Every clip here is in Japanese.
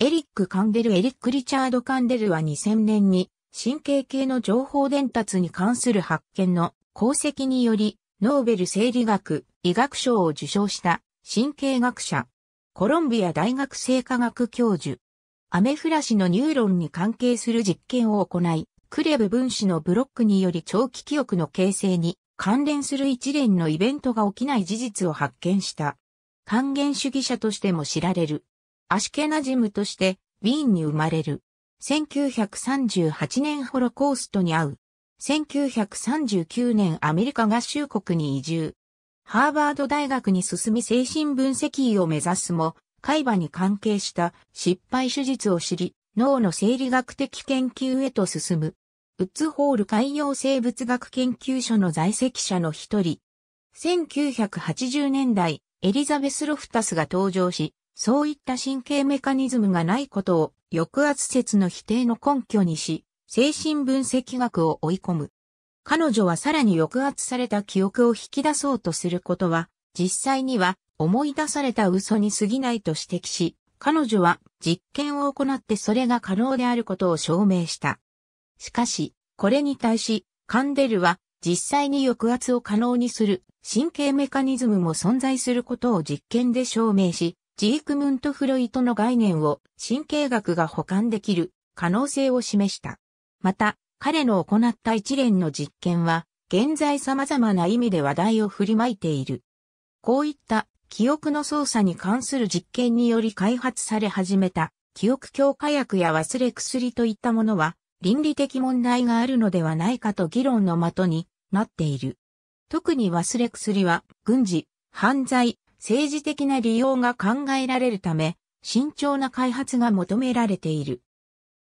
エリック・カンデルエリック・リチャード・カンデルは2000年に神経系の情報伝達に関する発見の功績によりノーベル生理学医学賞を受賞した神経学者。コロンビア大学生科学教授。アメフラシのニューロンに関係する実験を行い、クレブ分子のブロックにより長期記憶の形成に関連する一連のイベントが起きない事実を発見した。還元主義者としても知られる。アシケナジムとしてウィーンに生まれる。1938年ホロコーストに遭う。1939年アメリカ合衆国に移住。ハーバード大学に進み精神分析医を目指すも、海馬に関係した失敗手術を知り、脳の生理学的研究へと進む。ウッズホール海洋生物学研究所の在籍者の一人。1980年代、エリザベス・ロフタスが登場し、そういった神経メカニズムがないことを抑圧説の否定の根拠にし、精神分析学を追い込む。彼女はさらに抑圧された記憶を引き出そうとすることは、実際には思い出された嘘に過ぎないと指摘し、彼女は実験を行ってそれが可能であることを証明した。しかし、これに対し、カンデルは実際に抑圧を可能にする神経メカニズムも存在することを実験で証明し、ジークムント・フロイトの概念を神経学が補完できる可能性を示した。また、彼の行った一連の実験は、現在様々な意味で話題を振りまいている。こういった記憶の操作に関する実験により開発され始めた記憶強化薬や忘れ薬といったものは倫理的問題があるのではないかと議論の的になっている。特に忘れ薬は軍事、犯罪、政治的な利用が考えられるため、慎重な開発が求められている。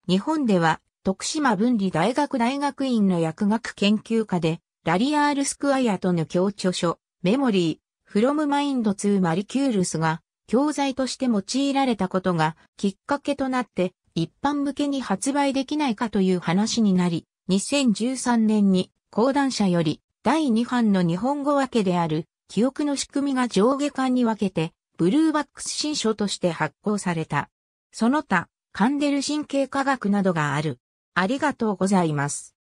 日本では、徳島文理大学大学院の薬学研究科で、ラリアール・スクワイアとの協著書、メモリー、フロムマインドツー・マリキュールスが、教材として用いられたことがきっかけとなって、一般向けに発売できないかという話になり、2013年に講談社より第2版の日本語訳である記憶の仕組みが上下巻に分けて、ブルーバックス新書として発行された。その他、カンデル神経科学などがある。ありがとうございます。